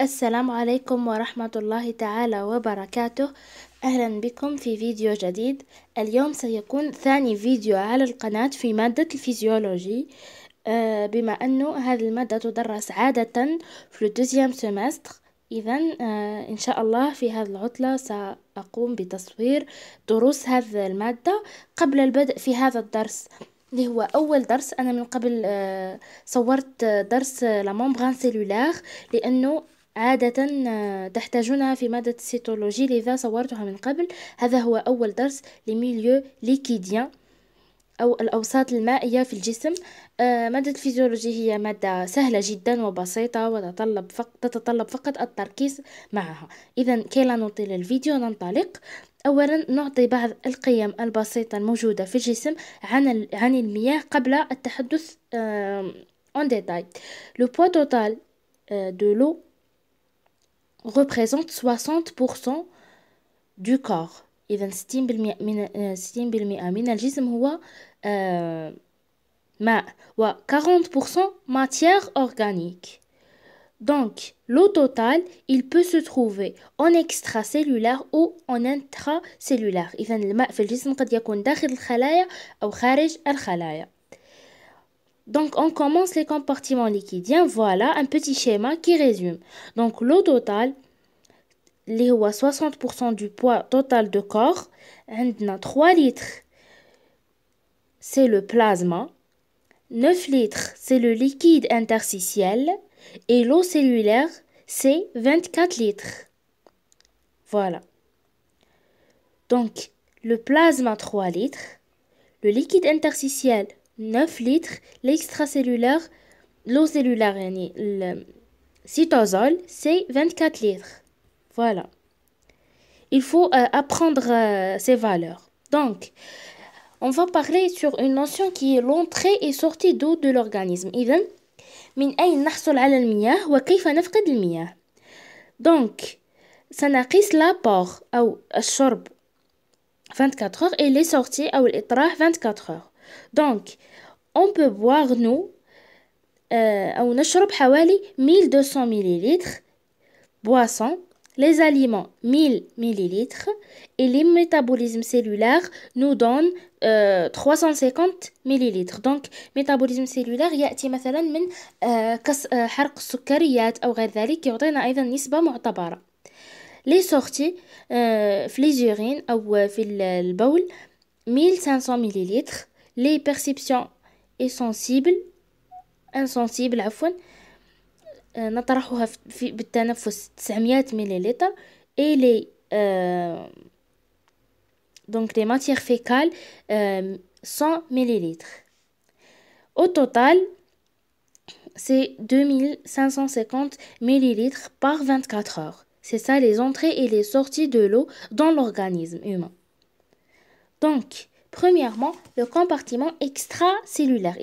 السلام عليكم ورحمة الله تعالى وبركاته أهلا بكم في فيديو جديد اليوم سيكون ثاني فيديو على القناة في مادة الفيزيولوجي آه، بما أنه هذه المادة تدرس عادة في الدوزيام سمستر إذا آه، إن شاء الله في هذه العطلة سأقوم بتصوير دروس هذه المادة قبل البدء في هذا الدرس اللي هو أول درس أنا من قبل آه، صورت درس لامومبغان سيلولار لأنه عادة آه، تحتاجونها في مادة السيتولوجي لذا صورتها من قبل هذا هو أول درس لميليو ليكيديان أو الأوساط المائية في الجسم آه، مادة الفيزيولوجي هي مادة سهلة جدا وبسيطة وتتطلب فقط, تتطلب فقط التركيز معها إذا كي لا نطيل الفيديو ننطلق أولا نعطي بعض القيم البسيطة الموجودة في الجسم عن, عن المياه قبل التحدث en ديتاي لو بوا توتال دو لو représente 60% du corps اذا 60% 40% matière organique donc l'eau totale il peut se trouver en extracellulaire ou en intracellulaire الماء في الجسم قد يكون داخل الخلايا خارج donc, on commence les compartiments liquidiens. Voilà un petit schéma qui résume. Donc, l'eau totale, les 60% du poids total de corps, on a 3 litres, c'est le plasma, 9 litres, c'est le liquide interstitiel, et l'eau cellulaire, c'est 24 litres. Voilà. Donc, le plasma 3 litres, le liquide interstitiel 9 litres l'extracellulaire l'eau cellulaire le cytosol c'est 24 litres voilà il faut euh, apprendre euh, ces valeurs donc on va parler sur une notion qui est l'entrée et sortie d'eau de l'organisme Donc, ça donc l'apport 24 heures et les sorties à 24 heures donc on peut boire nous 1200 euh, ml. boisson les aliments 1000 millilitres et les métabolismes cellulaires nous donnent 350 euh, millilitres donc métabolisme cellulaire يأتي مثلا من euh, euh ou حرق السكريات غير ذلك يعطينا Les les 1500 ml. Les perceptions sensible insensible عفوا نطرحها في بالتنفس 900 ml et les 100 euh, euh, millilitres. Au total, c'est 2550 millilitres par 24 heures. C'est ça les entrées et les sorties de l'eau dans l'organisme humain. Donc, Premièrement, le compartiment extracellulaire.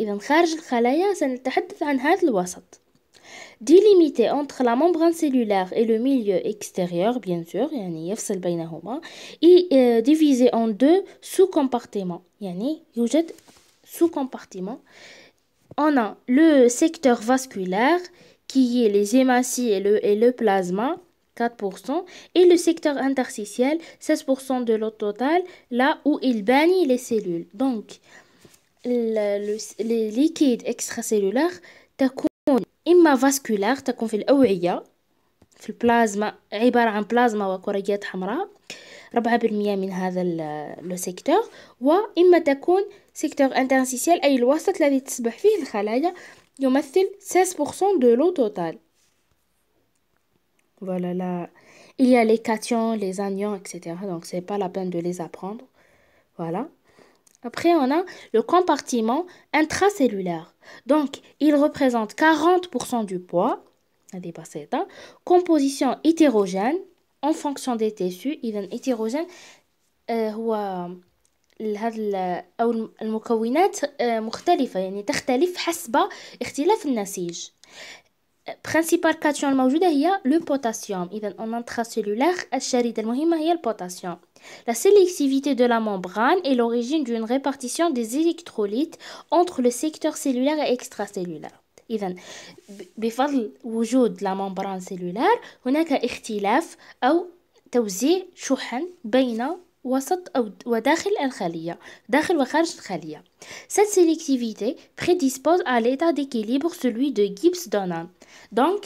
Délimité entre la membrane cellulaire et le milieu extérieur, bien sûr, et euh, divisé en deux sous-compartiments. sous compartiment On a le secteur vasculaire qui est les hématies et le, et le plasma 4%, et le secteur interstitiel, 16% de l'eau totale, là où il bannit les cellules. Donc, le, le, les liquides extracellulaires تكون إما vasculaire تكون في الأوعية في البلازما عبارة عن بلازما وكريات حمراء 4% بالمية من هذا لو سيكتور وإما تكون سيكتور انترسيسيال أي الوسط الذي تسبح فيه الخلايا يمثل 16% de l'eau totale voilà, là, il y a les cations, les anions, etc. Donc, c'est pas la peine de les apprendre. Voilà. Après, on a le compartiment intracellulaire. Donc, il représente 40% du poids, hein. composition hétérogène en fonction des tissus. Il est hétérogène. هذا يعني حسب اختلاف النسيج برينسيبال كاتيون الموجودة هي لو بوتاسيوم إذا أون انتراسيلولار الشريدة المهمة هي البوتاسيوم La sélectivité de la membrane est l'origine d'une répartition des électrolytes entre le secteur cellulaire et extracellulaire. إذا بفضل وجود لا ممبران سيلولار هناك اختلاف أو توزيع شحن بين cette sélectivité prédispose à l'état d'équilibre celui de Gibbs-Donnan donc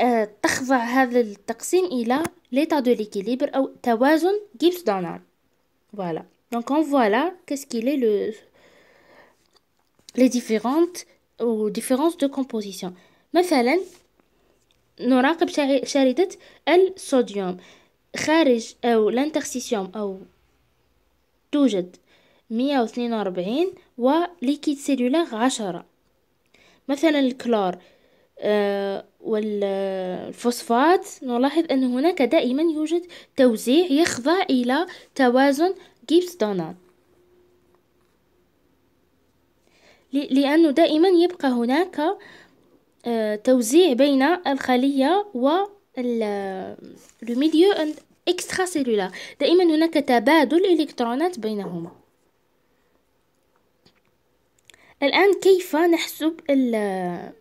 euh, تخضع هذا التقسيم إلى l'état de l'équilibre أو توازن Gibbs-Donnan voilà donc on voit là qu'est-ce qu'il est le les différentes ou différences de composition مثلا نراقب شريطة sodium. خارج أو لانترسيسيوم أو توجد مية وثنين وأربعين وليكيد سيلولار عشرة مثلا الكلور آه، والفوسفات نلاحظ أن هناك دائما يوجد توزيع يخضع إلى توازن جيبس دونان لأنه دائما يبقى هناك آه، توزيع بين الخلية و le إكسترا سيلولار دائما هناك تبادل إلكترونات بينهما الآن كيف نحسب ال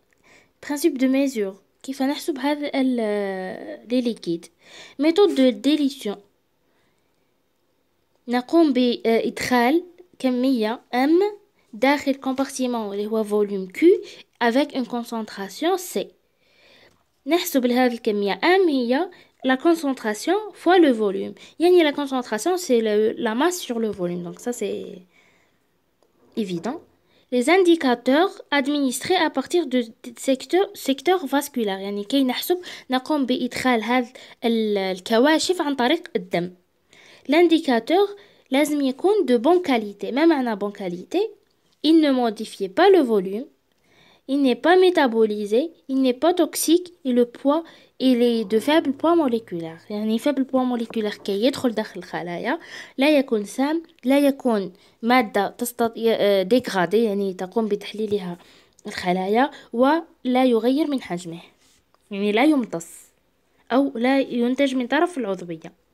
برينسيپ دو ميزور كيف نحسب هذا ال لي ليكيد ميثود دو ديليسيون نقوم بإدخال كمية M داخل كومبارتيمون اللي هو فوليوم Q avec une concentration C نحسب لهذه الكمية M هي la concentration fois le volume. Yani la concentration, c'est la masse sur le volume. Donc ça, c'est évident. Les indicateurs administrés à partir du secteur, secteur vasculaire. L'indicateur لازم يكون de bonne qualité. en معنى bonne qualité Il ne modifie pas le volume. Il n'est pas métabolisé. Il n'est pas toxique. Et le poids إلي دو فابل بوا موليكولار يعني فابل بوا موليكولار كي يدخل داخل الخلايا لا يكون سام لا يكون مادة تستطيع ديغرادي آه، يعني تقوم بتحليلها الخلايا ولا يغير من حجمه يعني لا يمتص أو لا ينتج من طرف العضوية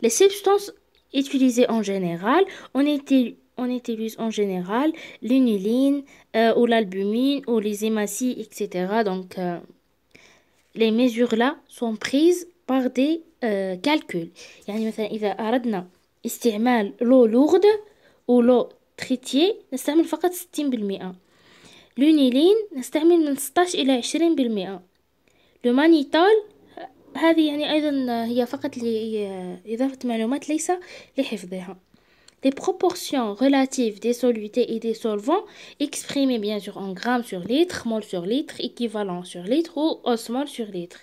Les substances utilisées en général, on, était, on utilise en général l'uniline euh, آه، ou l'albumine ou les hématies, etc. Donc, euh, les mesures-là sont prises par des euh, calculs يعني مثلا إذا أردنا استعمال لو لورد أو لو تريتي نستعمل فقط 60% لونيلين نستعمل من 16 إلى 20% بالمئة لو هذه يعني أيضا هي فقط لإضافة معلومات ليس لحفظها des proportions relatives des solutés et des solvants exprimées bien sûr en grammes sur litre, mol sur litre, équivalent sur litre ou osmol sur litre.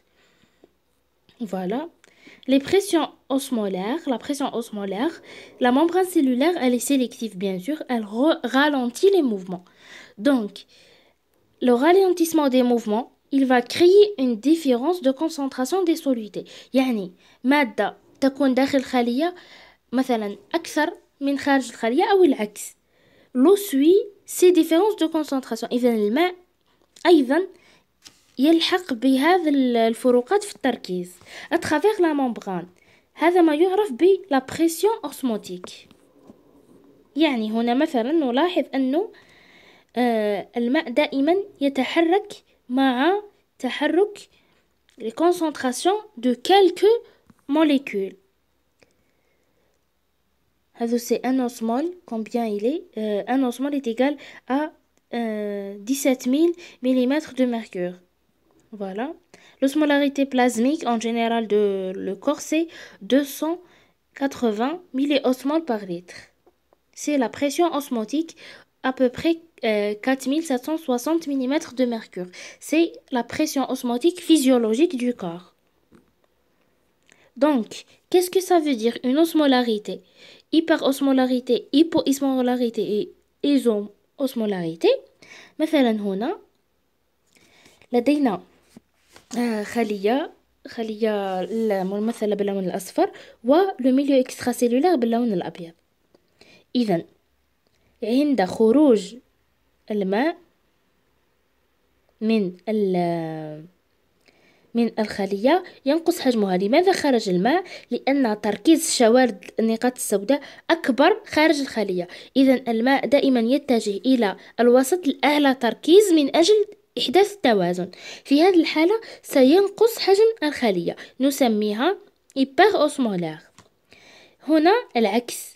Voilà. Les pressions osmolaires, la pression osmolaire, la membrane cellulaire, elle est sélective bien sûr, elle ralentit les mouvements. Donc, le ralentissement des mouvements, il va créer une différence de concentration des solutés. Yani, مادة تكون داخل خلية مثلا أكثر من خارج الخلية أو العكس لو سوي سي ديفيرونس دو كونسنتراسيون إذا الماء أيضا يلحق بهذا الفروقات في التركيز اترافيغ لا ممبران هذا ما يعرف ب لا بريسيون اوسموتيك يعني هنا مثلا نلاحظ انه آه، الماء دائما يتحرك مع تحرك les دو كالكو موليكول C'est un un combien il est euh, un osmol est égal à 17 000 mm de mercure voilà l'osmolarité plasmique en général de le corps c'est 280 milliosmoles par litre c'est la pression osmotique à peu près 4760 euh, mm de mercure. C'est la pression osmotique physiologique du corps. Donc, qu'est-ce que ça veut dire une osmolarité Hyperosmolarité, hypoosmolarité et isomosmolarité. مثلا هنا لدينا خلية خلية الممثلة باللون الأصفر ولو ميليو إكسترا سيلولار باللون الأبيض إذا عند خروج الماء من من الخلية ينقص حجمها لماذا خارج الماء؟ لأن تركيز الشوارد النقاط السوداء أكبر خارج الخلية إذا الماء دائما يتجه إلى الوسط الأعلى تركيز من أجل إحداث التوازن في هذه الحالة سينقص حجم الخلية نسميها إباغ أوسمولار هنا العكس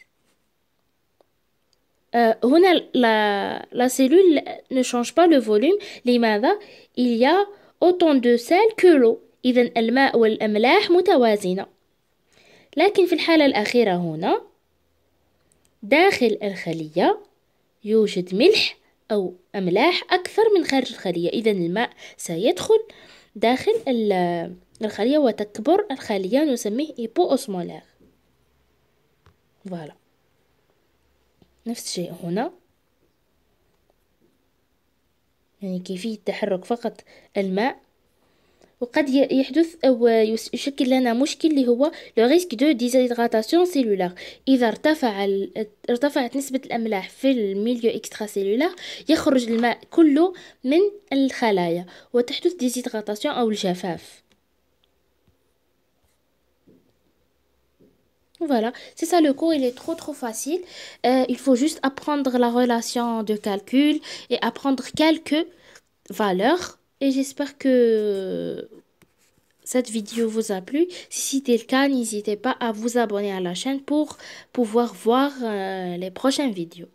آه، هنا لا, لا سيلول ne با pas le لماذا il y a أوتون دو سال كولو إذا الماء والأملاح متوازنة لكن في الحالة الأخيرة هنا داخل الخلية يوجد ملح أو أملاح أكثر من خارج الخلية إذا الماء سيدخل داخل الخلية وتكبر الخلية نسميه أوسمولار فوالا نفس الشيء هنا يعني كيفية تحرك فقط الماء وقد يحدث أو يشكل لنا مشكل اللي هو لو ريسك دو ديزيدغاتاسيون سيلولار إذا ارتفع ارتفعت نسبة الأملاح في الميليو إكسترا سيلولار يخرج الماء كله من الخلايا وتحدث ديزيدغاتاسيون أو الجفاف Voilà, c'est ça le cours, il est trop trop facile. Euh, il faut juste apprendre la relation de calcul et apprendre quelques valeurs. Et j'espère que cette vidéo vous a plu. Si c'était le cas, n'hésitez pas à vous abonner à la chaîne pour pouvoir voir euh, les prochaines vidéos.